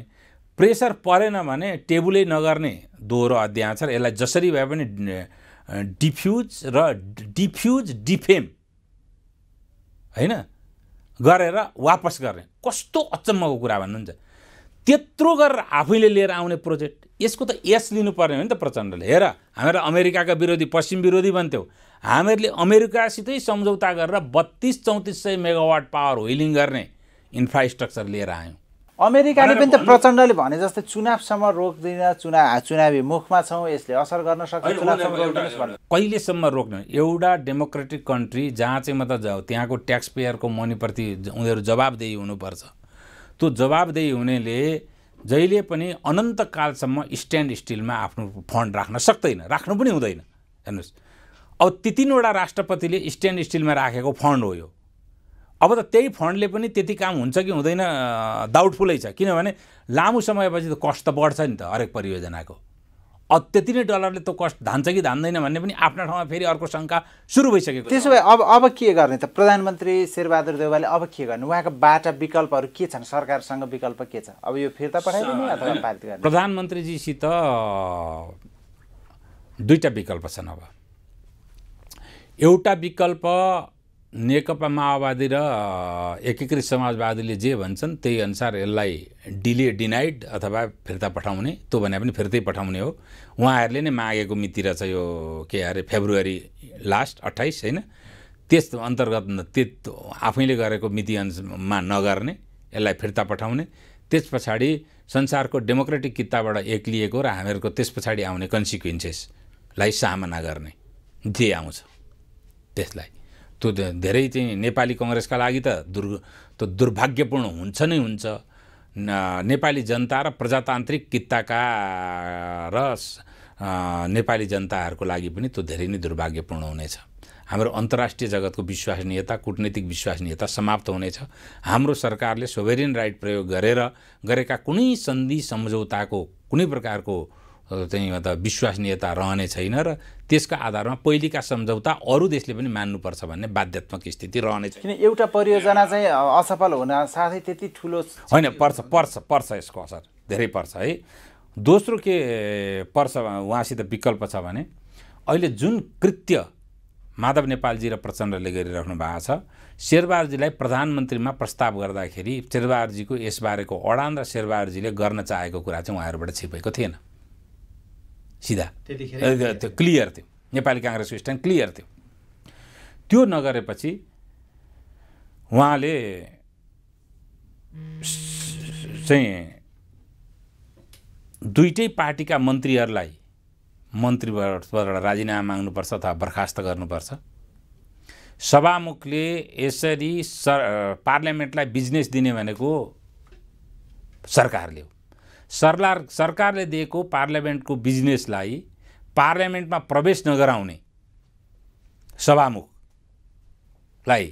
प्रेसर परेन भने टेबुलै नगर्ने दोहोरो अध्याय छ र यसलाई जसरी भए पनि डिफ्युज र डिफ्युज डिफेम होइन गरेर वापस गर्ने कस्तो अचम्मको कुरा भन्नुहुन्छ त्यत्रो गरेर आफैले लिएर आउने प्रोजेक्ट यसको त यस लिनुपर्ने हो नि त प्रचण्डले हेर हामीहरू अमेरिकाका विरोधी पश्चिम विरोधी भन्थ्यौँ हामीहरूले अमेरिकासितै सम्झौता गरेर बत्तिस चौतिस सय मेगावाट पावर होइलिङ गर्ने इन्फ्रास्ट्रक्चर लिएर आयौँ अमेरिकाले पनि त प्रचण्डले भने जस्तै चुनावसम्म रोक्दैन चुनाव चुनावी मुखमा छौँ यसले असर गर्न सक्छ कहिलेसम्म रोक्नु एउटा डेमोक्रेटिक कन्ट्री जहाँ चाहिँ मतलब त्यहाँको ट्याक्स पेयरको मनीप्रति उनीहरू जवाबदेही हुनुपर्छ त्यो जवाबदेही हुनेले जहिले पनि अनन्त कालसम्म स्ट्यान्ड स्टिलमा आफ्नो फन्ड राख्न सक्दैन राख्नु पनि हुँदैन हेर्नुहोस् अब ती तिनवटा राष्ट्रपतिले स्ट्यान्ड स्टिलमा राखेको फन्ड हो यो अब त त्यही फन्डले पनि त्यति काम हुन्छ कि हुँदैन डाउटफुलै छ किनभने लामो समयपछि त कस्ट त बढ्छ नि त हरेक परियोजनाको अब त्यति नै डलरले त कस्ट धान्छ कि धान्दैन भन्ने पनि आफ्ना ठाउँमा फेरि अर्को शङ्का सुरु भइसकेको त्यसो भए अब अब के गर्ने त प्रधानमन्त्री शेरबहादुर देवालले अब के गर्ने उहाँको बाटा विकल्पहरू के छन् सरकारसँग विकल्प के छ अब यो फिर्ता पठाइदिनु अथवा पारित गर्ने प्रधानमन्त्रीजीसित दुईवटा विकल्प छन् अब एउटा विकल्प नेकपा माओवादी र एकीकृत समाजवादीले जे भन्छन् त्यही अनुसार यसलाई डिले डिनाइड अथवा फिर्ता पठाउने त्यो भने पनि फिर्तै पठाउने हो उहाँहरूले नै मागेको मिति रहेछ यो के अरे फेब्रुअरी लास्ट अट्ठाइस होइन त्यस अन्तर्गत त्यो आफैले गरेको मिति मितिमा नगर्ने यसलाई फिर्ता पठाउने त्यस पछाडि संसारको डेमोक्रेटिक किताबबाट एक्लिएको र हामीहरूको त्यस पछाडि आउने कन्सिक्वेन्सेसलाई सामना गर्ने जे आउँछ त्यसलाई त्यो धेरै चाहिँ नेपाली कङ्ग्रेसका लागि त दुर् त्यो दुर्भाग्यपूर्ण हुन्छ नै हुन्छ नेपाली जनता र प्रजातान्त्रिक कित्ताका र नेपाली जनताहरूको लागि पनि त्यो धेरै नै दुर्भाग्यपूर्ण हुनेछ हाम्रो अन्तर्राष्ट्रिय जगतको विश्वसनीयता कुटनीतिक विश्वसनीयता समाप्त हुनेछ हाम्रो सरकारले सोभेरियन राइट प्रयोग गरेर गरेका कुनै सन्धि सम्झौताको कुनै प्रकारको चाहिँ त विश्वसनीयता रहने छैन र त्यसको आधारमा पहिलेका सम्झौता अरू देशले पनि मान्नुपर्छ भन्ने बाध्यात्मक स्थिति रहने छ किन एउटा परियोजना चाहिँ असफल हुन साथै त्यति ठुलो होइन पर्छ पर्छ पर्छ यसको असर धेरै पर्छ है दोस्रो के पर्छ उहाँसित विकल्प छ भने अहिले जुन कृत्य माधव नेपालजी र प्रचण्डले गरिराख्नु भएको छ शेरबहादुरजीलाई प्रधानमन्त्रीमा प्रस्ताव गर्दाखेरि शेरबारजीको यसबारेको अडान र शेरबारजीले गर्न चाहेको कुरा चाहिँ उहाँहरूबाट छिपेको थिएन सिधा त्यो क्लियर थियो नेपाली काङ्ग्रेसको स्ट्यान्ड क्लियर थियो त्यो नगरेपछि उहाँले चाहिँ दुइटै पार्टीका मन्त्रीहरूलाई मन्त्रीबाट राजीनामा माग्नुपर्छ अथवा बर्खास्त गर्नुपर्छ सभामुखले यसरी सर पार्लियामेन्टलाई बिजनेस दिने भनेको सरकारले हो सरकार सरकारले दिएको पार्लियामेन्टको बिजनेसलाई पार्लियामेन्टमा प्रवेश नगराउने सभामुखलाई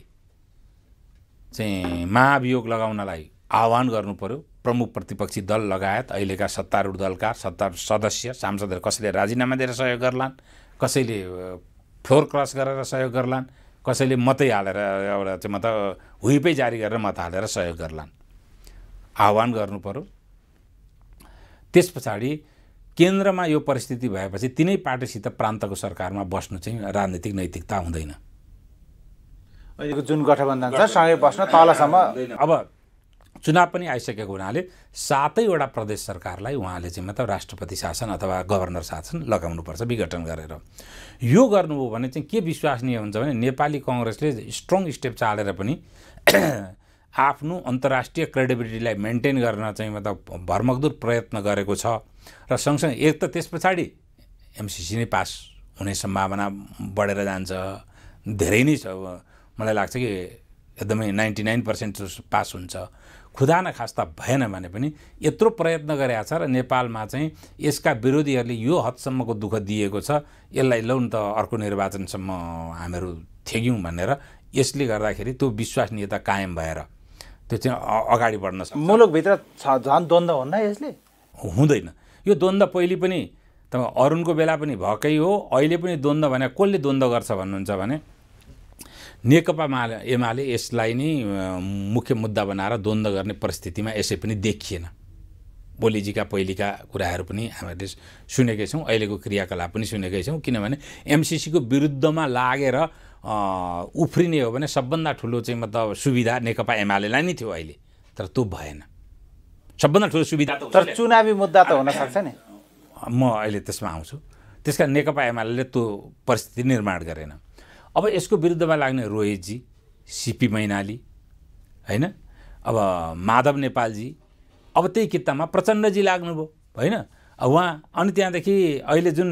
चाहिँ महाभियोग लगाउनलाई आह्वान गर्नु प्रमुख प्रतिपक्षी दल लगायत अहिलेका सत्तारूढ दलका सत्ता सदस्य सांसदहरू कसैले राजीनामा दिएर सहयोग गर्लान् कसैले फ्लोर क्रस गरेर सहयोग गर्लान् कसैले मतै हालेर एउटा चाहिँ मतलब हुइपै जारी गरेर मत हालेर सहयोग गर्लान् आह्वान गर्नु त्यस पछाडि केन्द्रमा यो परिस्थिति भएपछि तिनै पार्टीसित प्रान्तको सरकारमा बस्नु चाहिँ राजनीतिक नैतिकता हुँदैन अहिलेको जुन गठबन्धन छ सँगै बस्न तलसम्म अब चुनाव पनि आइसकेको हुनाले सातैवटा प्रदेश सरकारलाई उहाँले चाहिँ मतलब राष्ट्रपति शासन अथवा गभर्नर शासन लगाउनुपर्छ विघटन गरेर यो गर्नुभयो भने चाहिँ के विश्वसनीय हुन्छ भने नेपाली कङ्ग्रेसले स्ट्रङ स्टेप चालेर पनि आफ्नो अन्तर्राष्ट्रिय क्रेडिबिलिटीलाई मेन्टेन गर्न चाहिँ मतलब भरमकदुर प्रयत्न गरेको छ र सँगसँगै एक त त्यस पछाडि एमसिसी नै पास हुने सम्भावना बढेर जान्छ धेरै नै छ मलाई लाग्छ कि एकदमै नाइन्टी नाइन पर्सेन्ट पास हुन्छ खुदा नखास्ता भएन भने पनि यत्रो प्रयत्न गरेका छ र नेपालमा चाहिँ यसका विरोधीहरूले यो हदसम्मको दुःख दिएको छ यसलाई लौ त अर्को निर्वाचनसम्म हामीहरू थेग्यौँ भनेर यसले गर्दाखेरि त्यो विश्वासनीयता कायम भएर त्यो चाहिँ अगाडि बढ्न सक्छ मुलुकभित्र छ झन् द्वन्द्व हुन्न यसले हुँदैन यो द्वन्द्व पहिले पनि तपाईँ अरुणको बेला पनि भएकै हो अहिले पनि द्वन्द्व भने कसले द्वन्द्व गर्छ भन्नुहुन्छ भने नेकपा माले एमाले यसलाई नै मुख्य मुद्दा बनाएर द्वन्द्व गर्ने परिस्थितिमा यसै पनि देखिएन बोलीजीका पहिलेका कुराहरू पनि हामीले सुनेकै छौँ अहिलेको क्रियाकलाप पनि सुनेकै छौँ किनभने एमसिसीको विरुद्धमा लागेर उफ्रिने हो भने सबभन्दा ठुलो चाहिँ मतलब सुविधा नेकपा एमालेलाई नै थियो अहिले तर त्यो भएन सबभन्दा ठुलो सुविधा तर चुनावी मुद्दा त हुनसक्छ नि म अहिले त्यसमा आउँछु त्यस कारण नेकपा एमाले त्यो परिस्थिति निर्माण गरेन अब यसको विरुद्धमा लाग्ने रोहितजी सिपी मैनाली होइन अब माधव नेपालजी अब त्यही किताबमा प्रचण्डजी लाग्नुभयो होइन उहाँ अनि त्यहाँदेखि अहिले जुन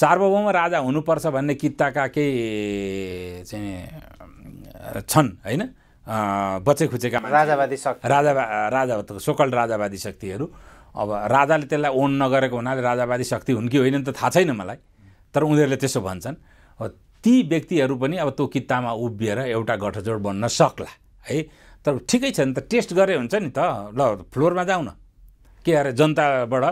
सार्वभौम राजा हुनुपर्छ भन्ने किताका केही चाहिँ छन् होइन बचे खुचेका राजावादी शक्ति राजा राजा सोकल राजावादी शक्तिहरू अब राजाले त्यसलाई ओन नगरेको हुनाले राजावादी शक्ति हुन् कि होइन नि त थाहा छैन मलाई तर उनीहरूले त्यसो भन्छन् ती व्यक्तिहरू पनि अब त्यो कित्तामा उभिएर एउटा गठजोड बन्न सक्ला है तर ठिकै छ नि त टेस्ट गरे हुन्छ नि त ल फ्लोरमा जाउँ न के अरे जनताबाट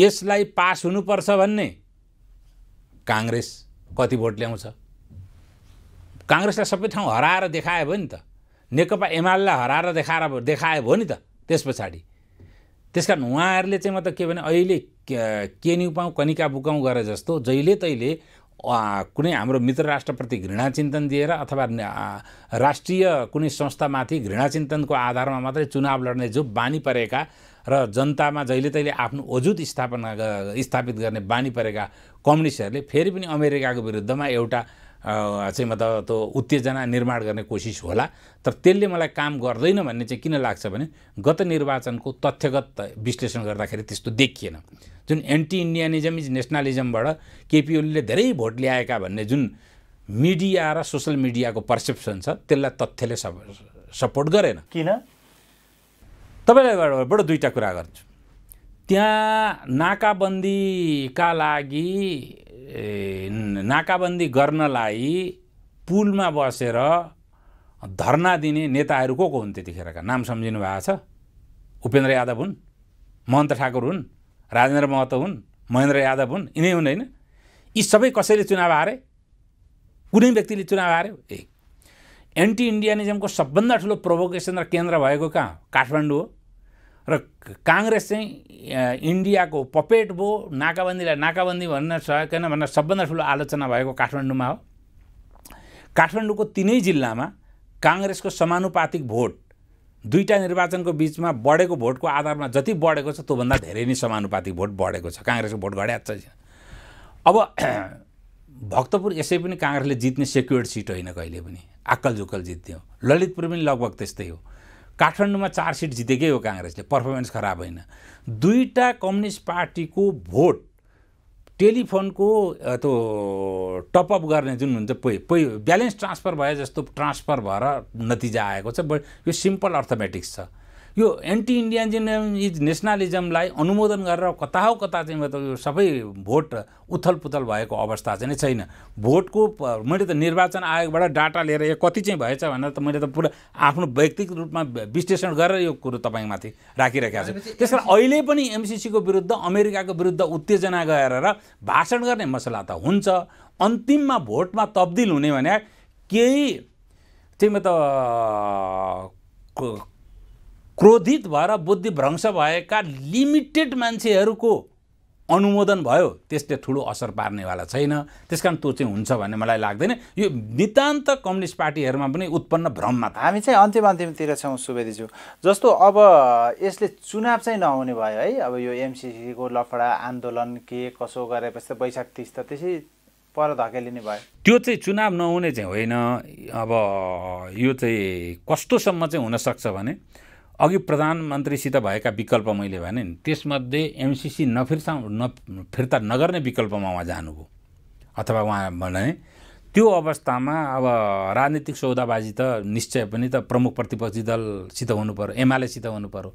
यसलाई पास हुनुपर्छ भन्ने काङ्ग्रेस कति भोट ल्याउँछ काङ्ग्रेसलाई सबै ठाउँ हराएर देखायो भयो नि त नेकपा एमालेलाई हराएर देखाएर देखायो भयो नि त त्यस पछाडि त्यस कारण उहाँहरूले चाहिँ म त के भने अहिले केन्यु पाउँ कनिका बुकाउँ गरे जस्तो जहिले तैले कुनै हाम्रो मित्र राष्ट्रप्रति घृणा चिन्तन दिएर अथवा राष्ट्रिय कुनै संस्थामाथि घृणा चिन्तनको आधारमा मात्रै चुनाव लड्ने जो बानी परेका र जनतामा जहिले तहिले आफ्नो ओजुत स्थापना स्थापित गर्ने बानी परेका कम्युनिस्टहरूले फेरि पनि अमेरिकाको विरुद्धमा एउटा चाहिँ मतलब त्यो उत्तेजना निर्माण गर्ने कोसिस होला तर त्यसले मलाई काम गर्दैन भन्ने चाहिँ किन लाग्छ भने गत निर्वाचनको तथ्यगत विश्लेषण गर्दाखेरि त्यस्तो देखिएन जुन एन्टी इन्डियानिजम इज नेसनलिजमबाट केपी ओलीले धेरै भोट ल्याएका भन्ने जुन मिडिया र सोसल मिडियाको पर्सेप्सन छ त्यसलाई तथ्यले सपोर्ट गरेन किन तपाईँलाईबाट दुईवटा कुरा गर्छु त्यहाँ नाकाबन्दीका लागि नाकाबन्दी गर्नलाई पुलमा बसेर धर्ना दिने नेताहरू को को हुन् त्यतिखेरका नाम सम्झिनु भएको छ उपेन्द्र यादव हुन् महन्त ठाकुर हुन् राजेन्द्र महतो हुन् महेन्द्र यादव हुन् यिनै हुन् होइन यी सबै कसैले चुनाव हारे कुनै व्यक्तिले चुनाव हार्यो ए एन्टी इन्डियानिजमको सबभन्दा ठुलो प्रोभोकेसन र केन्द्र भएको कहाँ काठमाडौँ हो र काङ्ग्रेस चाहिँ इन्डियाको पपेट भयो नाकाबन्दीलाई नाकाबन्दी भन्न सकेन भन्न सबभन्दा ठुलो आलोचना भएको काठमाडौँमा हो काठमाडौँको तिनै जिल्लामा काङ्ग्रेसको समानुपातिक भोट दुईवटा निर्वाचनको बिचमा बढेको भोटको आधारमा जति बढेको छ त्योभन्दा धेरै नै समानुपातिक भोट बढेको छ काङ्ग्रेसको भोट घट्या छ अब भक्तपुर यसै पनि काङ्ग्रेसले जित्ने सेक्युर्ड सिट होइन कहिले पनि आक्कल झुक्कल जित्थ्यो ललितपुर पनि लगभग त्यस्तै हो काठमाडौँमा चार सिट जितेकै हो काङ्ग्रेसले पर्फर्मेन्स खराब होइन दुईवटा कम्युनिस्ट पार्टीको भोट टेलिफोनको त्यो टपअप गर्ने जुन हुन्छ पै पै ब्यालेन्स ट्रान्सफर भए जस्तो ट्रान्सफर भएर नतिजा आएको छ यो सिम्पल अर्थमेटिक्स छ यो एन्टी इन्डियनिजम इज नेसनालिजमलाई अनुमोदन गरेर कता हो कता चाहिँ मतलब यो सबै भोट उथलपुथल भएको अवस्था चाहिँ नै छैन भोटको मैले त निर्वाचन आयोगबाट डाटा लिएर यो कति चाहिँ भएछ भनेर त मैले त पुरा आफ्नो व्यक्तिगत रूपमा विश्लेषण गरेर यो कुरो तपाईँमाथि राखिरहेको छु त्यस कारण अहिले पनि एमसिसीको विरुद्ध अमेरिकाको विरुद्ध उत्तेजना गरेर भाषण गर्ने मसला त हुन्छ अन्तिममा भोटमा तब्दिल हुने भने केही चाहिँ मतलब क्रोधित भएर बुद्धिभ्रंश भएका लिमिटेड मान्छेहरूको अनुमोदन भयो त्यसले ठुलो असर पार्नेवाला छैन त्यस कारण त्यो चाहिँ हुन्छ भन्ने मलाई लाग्दैन यो नितान्त कम्युनिस्ट पार्टीहरूमा पनि उत्पन्न भ्रममा हामी चाहिँ अन्तिम अन्तिमतिर छौँ सुवेदीज्यू जस्तो अब यसले चुनाव चाहिँ नहुने भयो है अब यो एमसिसीको लफडा आन्दोलन के कसो गरेपछि त वैशाख तिस त त्यसै पर धकेलिने भयो त्यो चाहिँ चुनाव नहुने चाहिँ होइन अब यो चाहिँ कस्तोसम्म चाहिँ हुनसक्छ भने अघि प्रधानमन्त्रीसित भएका विकल्प मैले भने नि त्यसमध्ये एमसिसी नफिर्ता न फिर्ता नगर्ने विकल्पमा उहाँ जानुभयो अथवा उहाँ भने त्यो अवस्थामा अब राजनीतिक सौदाबाजी त निश्चय पनि त प्रमुख प्रतिपक्षी दलसित हुनुपऱ्यो एमालेसित हुनुपऱ्यो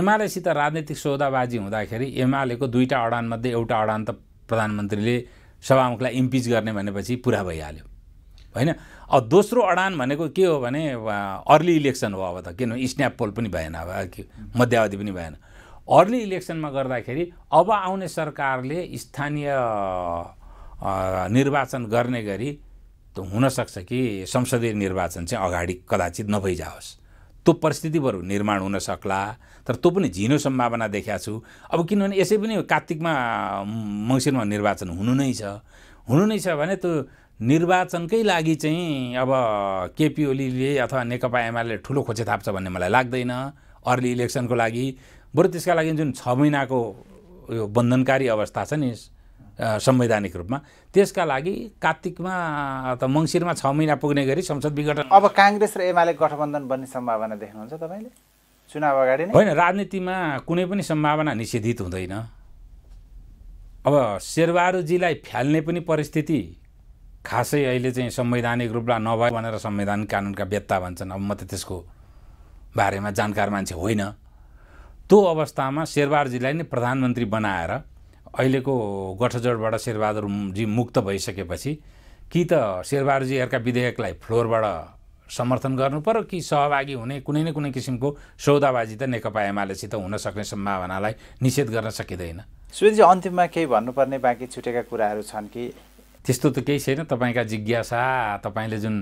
एमालेसित राजनीतिक सौदाबाजी हुँदाखेरि एमालेको दुईवटा अडानमध्ये एउटा अडान त प्रधानमन्त्रीले सभामुखलाई इम्पिच गर्ने भनेपछि पुरा भइहाल्यो होइन अब दोस्रो अडान भनेको के हो भने अर्ली इलेक्सन हो अब त किन स्न्याप पोल पनि भएन अब मध्यावधि पनि भएन अर्ली इलेक्सनमा गर्दाखेरि अब आउने सरकारले स्थानीय निर्वाचन गर्ने गरी त हुनसक्छ कि संसदीय निर्वाचन चाहिँ अगाडि कदाचित नभइजाओस् त्यो परिस्थिति बरु निर्माण हुन सक्ला तर त्यो पनि झिनो सम्भावना देखाएको छु अब किनभने यसै पनि कार्तिकमा मङ्सिरमा निर्वाचन हुनु नै छ हुनु नै छ भने त्यो निर्वाचनकै लागि चाहिँ अब केपी ओलीले अथवा नेकपा एमाले ठुलो खोजे थाप्छ भन्ने मलाई लाग्दैन अर्ली इलेक्सनको लागि बरु त्यसका लागि जुन छ महिनाको यो बन्धनकारी अवस्था छ नि संवैधानिक रूपमा त्यसका लागि कार्तिकमा त मङ्सिरमा छ महिना पुग्ने गरी संसद विघटन अब काङ्ग्रेस र एमाले गठबन्धन बन्ने सम्भावना देख्नुहुन्छ तपाईँले चुनाव अगाडि नै होइन राजनीतिमा कुनै पनि सम्भावना निषेधित हुँदैन अब शेरबहादुरजीलाई फ्याल्ने पनि परिस्थिति खासै अहिले चाहिँ संवैधानिक रूपमा नभए भनेर संविधान कानुनका व्यत्ता भन्छन् अब म त त्यसको बारेमा जानकार मान्छे होइन त्यो अवस्थामा शेरबहादुरजीलाई नै प्रधानमन्त्री बनाएर अहिलेको गठजोडबाट शेरबहादुरजी मुक्त भइसकेपछि कि त शेरबहादुरजीहरूका विधेयकलाई फ्लोरबाट समर्थन गर्नु पऱ्यो कि सहभागी हुने कुनै न कुनै किसिमको सौदाबाजी त नेकपा एमालेसित हुन सक्ने सम्भावनालाई निषेध गर्न सकिँदैन सुरेशजी अन्तिममा केही भन्नुपर्ने बाँकी छुटेका कुराहरू छन् कि त्यस्तो त केही छैन तपाईँका जिज्ञासा तपाईँले जुन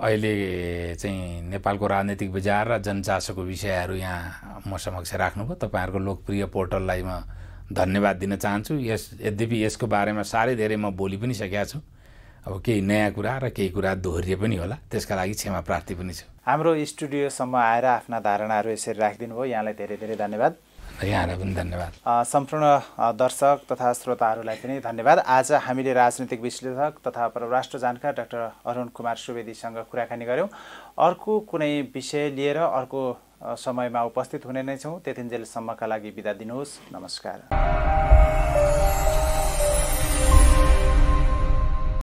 अहिले चाहिँ नेपालको राजनैतिक विचार र जनचासोको विषयहरू यहाँ म समक्ष राख्नुभयो तपाईँहरूको लोकप्रिय पोर्टललाई म धन्यवाद दिन चाहन्छु यस यद्यपि यसको बारेमा साह्रै धेरै म बोली पनि सकेका छु अब केही नयाँ कुरा र केही कुरा दोहोरिए पनि होला त्यसका लागि क्षमा प्रार्थी पनि छु हाम्रो स्टुडियोसम्म आएर आफ्ना धारणाहरू यसरी राखिदिनु भयो यहाँलाई धेरै धेरै धन्यवाद र यहाँलाई पनि धन्यवाद सम्पूर्ण दर्शक तथा श्रोताहरूलाई पनि धन्यवाद आज हामीले राजनीतिक विश्लेषक तथा परराष्ट्र जानकार डाक्टर अरुण कुमार सुवेदीसँग कुराकानी गऱ्यौँ अर्को कुनै विषय लिएर अर्को समयमा उपस्थित हुने नै छौँ त्यतिन्जेलसम्मका लागि बिदा दिनुहोस् नमस्कार